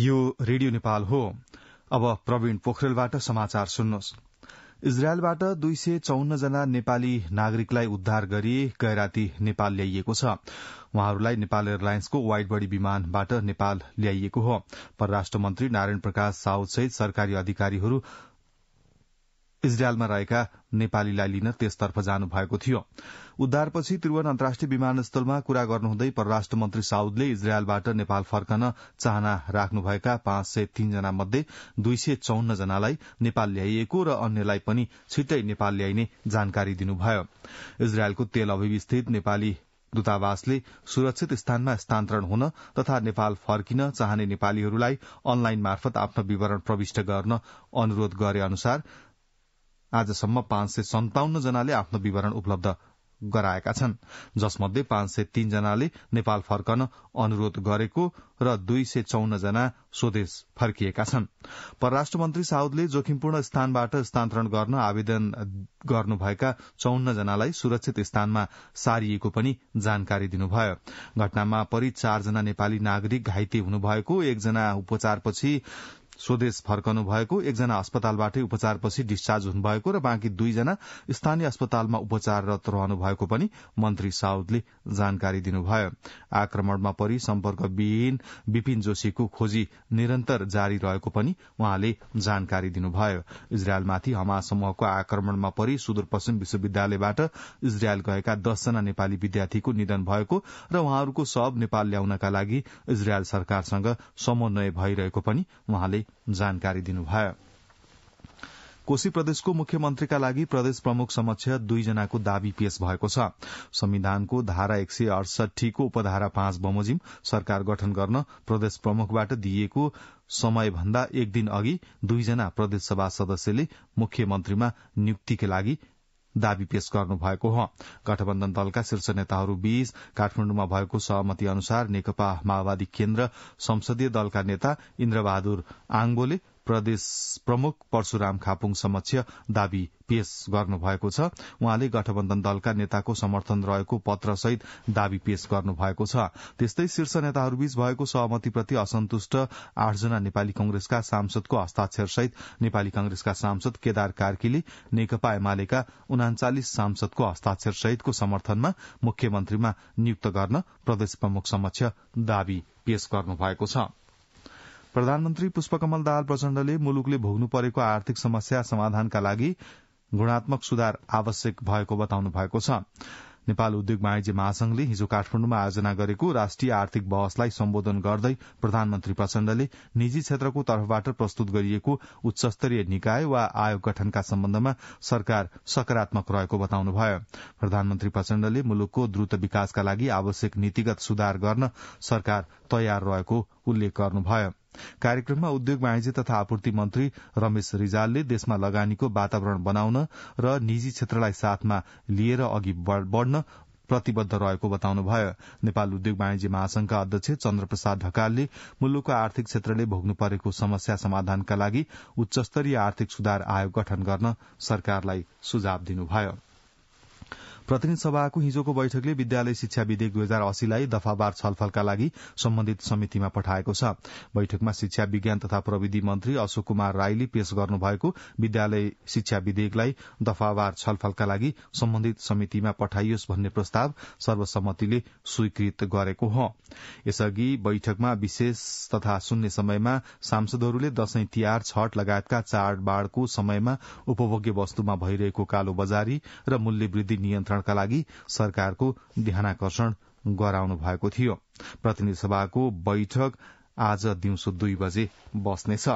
यो रेडियो नेपाल हो अब प्रवीण पोखरेलबाट समाचार सुन्नुहोस् इजरायलबाट दुई सय चौन्न जना नेपाली नागरिकलाई उद्धार गरी गैराती नेपाल ल्याइएको छ उहाँहरूलाई नेपाल एयरलाइन्सको वाइट बडी विमानबाट नेपाल ल्याइएको हो परराष्ट्र मन्त्री नारायण प्रकाश सहित सरकारी अधिकारीहरू इजरायलमा रहेका नेपालीलाई लिन त्यसतर्फ जानु भएको थियो उद्धारपछि त्रिवन अन्तर्राष्ट्रिय विमानस्थलमा कुरा गर्नुहुँदै परराष्ट्र मन्त्री साउदले इजरायलबाट नेपाल फर्कन चाहना राख्नुभएका पाँच सय तीनजना मध्ये दुई सय चौन्न जनालाई नेपाल ल्याइएको र अन्यलाई पनि छिट्टै नेपाल ल्याइने जानकारी दिनुभयो इजरायलको तेल अभिवस्थित नेपाली दूतावासले सुरक्षित स्थानमा स्थानान्तरण हुन तथा नेपाल फर्किन चाहने नेपालीहरूलाई अनलाइन मार्फत आफ्नो विवरण प्रविष्ट गर्न अनुरोध गरे अनुसार आजसम्म पाँच सय सन्ताउन्न जनाले आफ्नो विवरण उपलब्ध गराएका छन् जसमध्ये पाँच सय तीन जनाले नेपाल फर्कन अनुरोध गरेको र दुई सय चौन्न जना स्वदेश फर्किएका छन् परराष्ट्र मन्त्री साउदले जोखिमपूर्ण स्थानबाट स्थानान्तरण गर्न आवेदन गर्नुभएका चौन्न जनालाई सुरक्षित स्थानमा सारिएको पनि जानकारी दिनुभयो घटनामा परि चारजना नेपाली नागरिक घाइते हुनुभएको एकजना उपचारपछि स्वदेश फर्कनु भएको एकजना अस्पतालबाटै उपचारपछि डिस्चार्ज हुनुभएको र बाँकी दुईजना स्थानीय अस्पतालमा उपचाररत रहनु भएको पनि मन्त्री साउदले जानकारी दिनुभयो आक्रमणमा परि सम्पर्कविहीन विपिन जोशीको खोजी निरन्तर जारी रहेको पनि उहाँले जानकारी दिनुभयो इजरायलमाथि हमा समूहको आक्रमणमा परि सुदूरपश्चिम विश्वविद्यालयबाट इजरायल गएका दसजना नेपाली विद्यार्थीको निधन भएको र उहाँहरूको शव नेपाल ल्याउनका लागि इजरायल सरकारसँग समन्वय भइरहेको पनि उहाँले जानकारी दिनुभयो कोशी प्रदेशको मुख्यमन्त्रीका लागि प्रदेश प्रमुख समक्ष दुईजनाको दावी पेश भएको छ संविधानको धारा एक सय अडसठीको उपधारा पाँच बमोजिम सरकार गठन गर्न प्रदेश प्रमुखबाट दिइएको समयभन्दा एक दिन अघि दुईजना प्रदेशसभा सदस्यले मुख्यमन्त्रीमा नियुक्तिका लागि दावी पेश भएको हो गठबन्धन दलका शीर्ष नेताहरू बीच काठमाडौँमा भएको सहमति अनुसार नेकपा माओवादी केन्द्र संसदीय दलका नेता इन्द्रबहादुर आङ्बोले प्रदेश प्रमुख परशुराम खापुङ समक्ष दावी पेश गर्नु भएको छ उहाँले गठबन्धन दलका नेताको समर्थन रहेको पत्र सहित दावी पेश गर्नु भएको छ त्यस्तै शीर्ष नेताहरूबीच भएको सहमतिप्रति असन्तुष्ट आठजना नेपाली कंग्रेसका सांसदको हस्ताक्षर सहित नेपाली कंग्रेसका सांसद केदार कार्कीले नेकपा एमालेका उनाचालिस सांसदको हस्ताक्षर सहितको समर्थनमा मुख्यमन्त्रीमा नियुक्त गर्न प्रदेश प्रमुख समक्ष दावी पेश गर्नु भएको छ प्रधानमन्त्री पुष्पकमल दाहाल प्रचण्डले मुलुकले भोग्नु परेको आर्थिक समस्या समाधानका लागि गुणात्मक सुधार आवश्यक भएको बताउनु भएको छ नेपाल उद्योग वाणिज्य महासंघले हिजो काठमाण्डुमा आयोजना गरेको राष्ट्रिय आर्थिक बहसलाई सम्बोधन गर्दै प्रधानमन्त्री प्रचण्डले निजी क्षेत्रको तर्फबाट प्रस्तुत गरिएको उच्चस्तरीय निकाय वा आयोग गठनका सम्बन्धमा सरकार सकारात्मक रहेको बताउनुभयो प्रधानमन्त्री प्रचण्डले मुलुकको द्रुत विकासका लागि आवश्यक नीतिगत सुधार गर्न सरकार तयार रहेको उल्लेख गर्नुभयो कार्यक्रममा उद्योग वाणिज्य तथा आपूर्ति मन्त्री रमेश रिजालले देशमा लगानीको वातावरण बनाउन र निजी क्षेत्रलाई साथमा लिएर अघि बढ़न प्रतिबद्ध रहेको बताउनुभयो नेपाल उद्योग वाणिज्य महासंघका अध्यक्ष चन्द्रप्रसाद ढकालले मुलुकको आर्थिक क्षेत्रले भोग्नु परेको समस्या समाधानका लागि उच्चस्तरीय आर्थिक सुधार आयोग गठन गर्न सरकारलाई सुझाव दिनुभयो प्रतिनिधि सभाको हिजोको बैठकले विद्यालय शिक्षा विधेयक दुई हजार अस्सीलाई दफावार छलफलका लागि सम्बन्धित समितिमा पठाएको छ बैठकमा शिक्षा विज्ञान तथा प्रविधि मन्त्री अशोक कुमार राईले पेश गर्नुभएको विद्यालय शिक्षा विधेयकलाई दफावार छलफलका लागि सम्बन्धित समितिमा पठाइयोस् भन्ने प्रस्ताव सर्वसम्मतिले स्वीकृत गरेको हो यसअघि बैठकमा विशेष तथा शून्य समयमा सांसदहरूले दशैं तिहार छठ लगायतका चाडबाड़को समयमा उपभोग्य वस्तुमा भइरहेको कालो बजारी र मूल्य वृद्धि नियन्त्रण निर्माणका लागि सरकारको ध्यानकर्षण गराउनु भएको थियो प्रतिनिधि सभाको बैठक आज दिउँसो दुई बजे बस्नेछ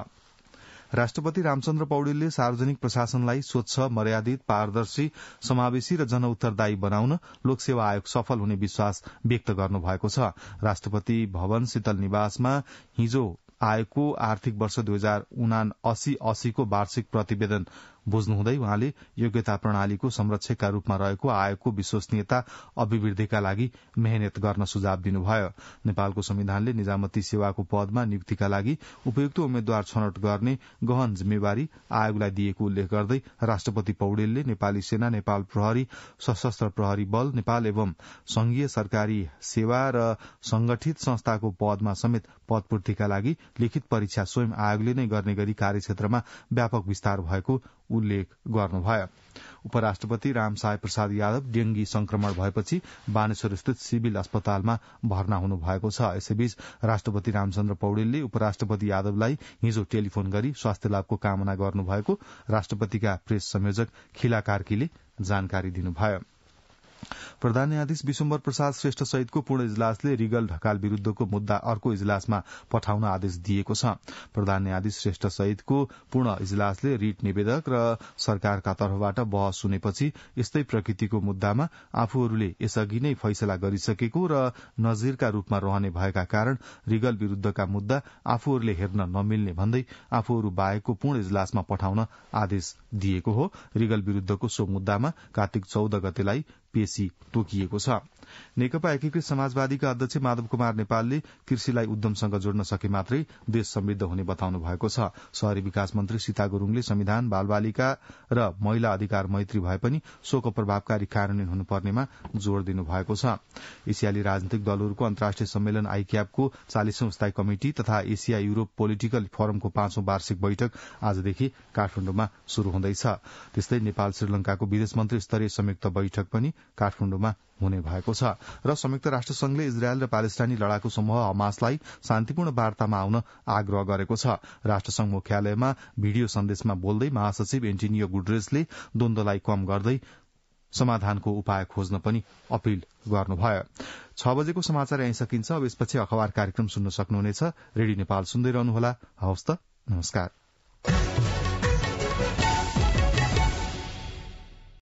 राष्ट्रपति रामचन्द्र पौडेलले सार्वजनिक प्रशासनलाई स्वच्छ मर्यादित पारदर्शी समावेशी र जनउत्तरदायी बनाउन लोकसेवा आयोग सफल हुने विश्वास व्यक्त गर्नुभएको छ राष्ट्रपति भवन शीतल निवासमा हिजो आयोगको आर्थिक वर्ष दुई हजार उना अस्सी अस्सीको वार्षिक प्रतिवेदन बुझ्नुहुँदै उहाँले योग्यता प्रणालीको संरक्षकका रूपमा रहेको आयोगको विश्वसनीयता अभिवृद्धिका लागि मेहनत गर्न सुझाव दिनुभयो नेपालको संविधानले निजामती सेवाको पदमा नियुक्तिका लागि उपयुक्त उम्मेद्वार छनौट गर्ने गहन जिम्मेवारी आयोगलाई दिएको उल्लेख गर्दै राष्ट्रपति पौडेलले नेपाली सेना नेपाल प्रहरी सशस्त्र प्रहरी बल नेपाल एवं संघीय सरकारी सेवा र संगठित संस्थाको पदमा समेत पदपूर्तिका लागि लिखित परीक्षा स्वयं आयोगले नै गर्ने गरी कार्यक्षेत्रमा व्यापक विस्तार भएको उल्लेख गर्नुभयो उपराष्ट्रपति रामसाय प्रसाद यादव डेंगी संक्रमण भएपछि बानेश्वर स्थित सिभिल अस्पतालमा भर्ना हुनु भएको छ यसैबीच राष्ट्रपति रामचन्द्र पौडेलले उपराष्ट्रपति यादवलाई हिजो टेलिफोन गरी स्वास्थ्य लाभको कामना गर्नुभएको राष्ट्रपतिका प्रेस संयोजक खिला कार्कीले जानकारी दिनुभयो प्रधान न्यायाधीश विश्वम्बर प्रसाद श्रेष्ठ सहितको पूर्ण इजलासले रिगल ढकाल विरूद्धको मुद्दा अर्को इजलासमा पठाउन आदेश दिएको छ प्रधान न्यायाधीश श्रेष्ठ सहितको पूर्ण इजलासले रिट निवेदक र सरकारका तर्फबाट बहस सुनेपछि यस्तै प्रकृतिको मुद्दामा आफूहरूले यसअघि नै फैसला गरिसकेको र नजिरका रूपमा रहने भएका कारण रिगल विरूद्धका मुद्दा आफूहरूले हेर्न नमिल्ने भन्दै आफूहरू बाहेकको पूर्ण इजलासमा पठाउन आदेश दिएको हो रिगल विरूद्धको सो मुद्दामा कार्तिक चौध गतेलाई पेशी तोकिएको छ नेकपा एकीकृत समाजवादीका अध्यक्ष माधव कुमार नेपालले कृषिलाई उद्यमसँग जोड्न सके मात्रै देश समृद्ध हुने बताउनु भएको छ शहरी विकास मन्त्री सीता गुरूङले संविधान बालबालिका र महिला अधिकार मैत्री भए पनि शोक प्रभावकारी कार्यान्वयन हुनुपर्नेमा जोड़ दिनुभएको छ एसियाली राजनीतिक दलहरूको अन्तर्राष्ट्रिय सम्मेलन आइक्यापको चालिसौं स्थायी कमिटी तथा एसिया युरोप पोलिटिकल फोरमको पाँचौं वार्षिक बैठक आजदेखि काठमाडौँमा शुरू हुँदैछ त्यस्तै नेपाल श्रीलंकाको विदेश मन्त्री स्तरीय संयुक्त बैठक पनि काठमाडौँमा हुने भएको छ र संयुक्त राष्ट्र संघले इजरायल र प्यालेस्टाइनी लडाकु समूह हमासलाई शान्तिपूर्ण वार्तामा आउन आग्रह गरेको छ राष्ट्रसंघ मुख्यालयमा भिडियो सन्देशमा बोल्दै महासचिव एन्टिनियो गुड्रेसले द्वन्दलाई कम गर्दै समाधानको उपाय खोज्न पनि अपील गर्नुभयो छ बजेको समाचार यहीँ सकिन्छ अब यसपछि अखबार कार्यक्रम सुन्न सक्नुहुनेछ रेडियो नेपाल सुन्दै रहनुहोला हवस् त नमस्कार